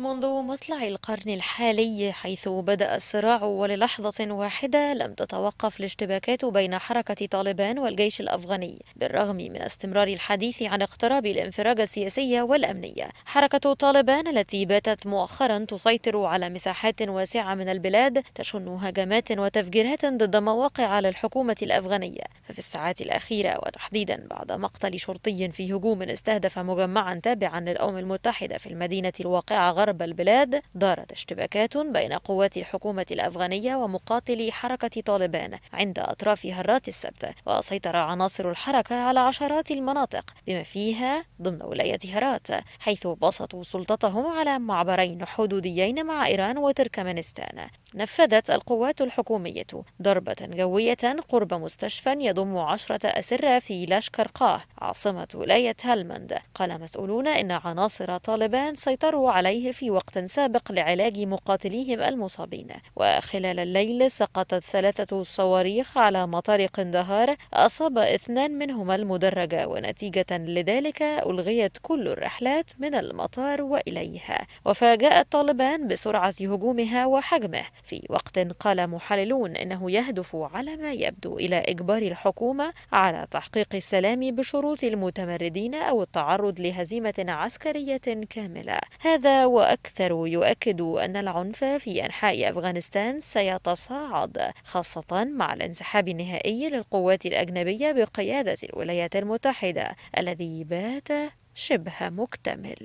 منذ مطلع القرن الحالي حيث بدأ الصراع وللحظة واحدة لم تتوقف الاشتباكات بين حركة طالبان والجيش الأفغاني بالرغم من استمرار الحديث عن اقتراب الانفراج السياسي والأمنية حركة طالبان التي باتت مؤخرا تسيطر على مساحات واسعة من البلاد تشن هجمات وتفجيرات ضد مواقع على الحكومة الأفغانية ففي الساعات الأخيرة وتحديدا بعد مقتل شرطي في هجوم استهدف مجمعا تابعا للأمم المتحدة في المدينة الواقعة غرب حرب البلاد دارت اشتباكات بين قوات الحكومة الأفغانية ومقاتلي حركة طالبان عند أطراف هرات السبت وسيطر عناصر الحركة على عشرات المناطق بما فيها ضمن ولاية هرات حيث بسطوا سلطتهم على معبرين حدوديين مع إيران وتركمانستان نفذت القوات الحكومية ضربة جوية قرب مستشفى يضم عشرة أسرة في لاشكرقاه عاصمة ولاية هلمند قال مسؤولون إن عناصر طالبان سيطروا عليه في في وقت سابق لعلاج مقاتليهم المصابين وخلال الليل سقطت ثلاثة صواريخ على مطار قندهار أصاب اثنان منهما المدرج ونتيجة لذلك ألغيت كل الرحلات من المطار وإليها وفاجأت طالبان بسرعة هجومها وحجمه في وقت قال محللون إنه يهدف على ما يبدو إلى إجبار الحكومة على تحقيق السلام بشروط المتمردين أو التعرض لهزيمة عسكرية كاملة هذا و وأكثر يؤكد أن العنف في أنحاء أفغانستان سيتصاعد خاصة مع الانسحاب النهائي للقوات الأجنبية بقيادة الولايات المتحدة الذي بات شبه مكتمل